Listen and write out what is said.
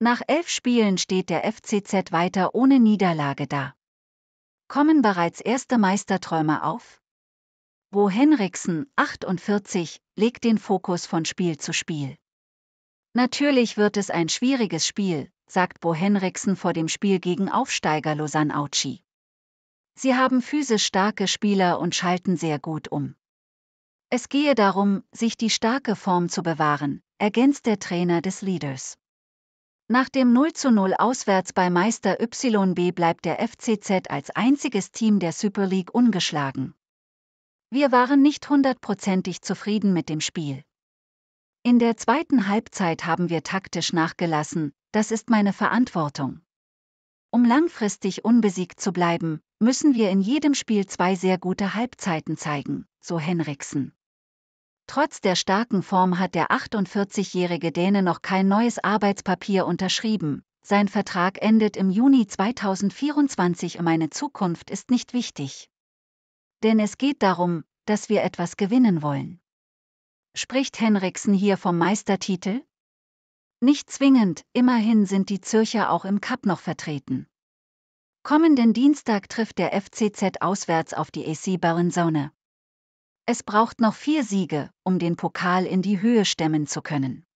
Nach elf Spielen steht der FCZ weiter ohne Niederlage da. Kommen bereits erste Meisterträume auf? Bo Henriksen, 48, legt den Fokus von Spiel zu Spiel. Natürlich wird es ein schwieriges Spiel, sagt Bo Henriksen vor dem Spiel gegen Aufsteiger Lausanne Auchi. Sie haben physisch starke Spieler und schalten sehr gut um. Es gehe darum, sich die starke Form zu bewahren, ergänzt der Trainer des Leaders. Nach dem 0 zu 0 auswärts bei Meister YB bleibt der FCZ als einziges Team der Super League ungeschlagen. Wir waren nicht hundertprozentig zufrieden mit dem Spiel. In der zweiten Halbzeit haben wir taktisch nachgelassen, das ist meine Verantwortung. Um langfristig unbesiegt zu bleiben, müssen wir in jedem Spiel zwei sehr gute Halbzeiten zeigen, so Henriksen. Trotz der starken Form hat der 48-jährige Däne noch kein neues Arbeitspapier unterschrieben. Sein Vertrag endet im Juni 2024 und meine Zukunft ist nicht wichtig. Denn es geht darum, dass wir etwas gewinnen wollen. Spricht Henriksen hier vom Meistertitel? Nicht zwingend, immerhin sind die Zürcher auch im Cup noch vertreten. Kommenden Dienstag trifft der FCZ auswärts auf die AC Barenzone. Es braucht noch vier Siege, um den Pokal in die Höhe stemmen zu können.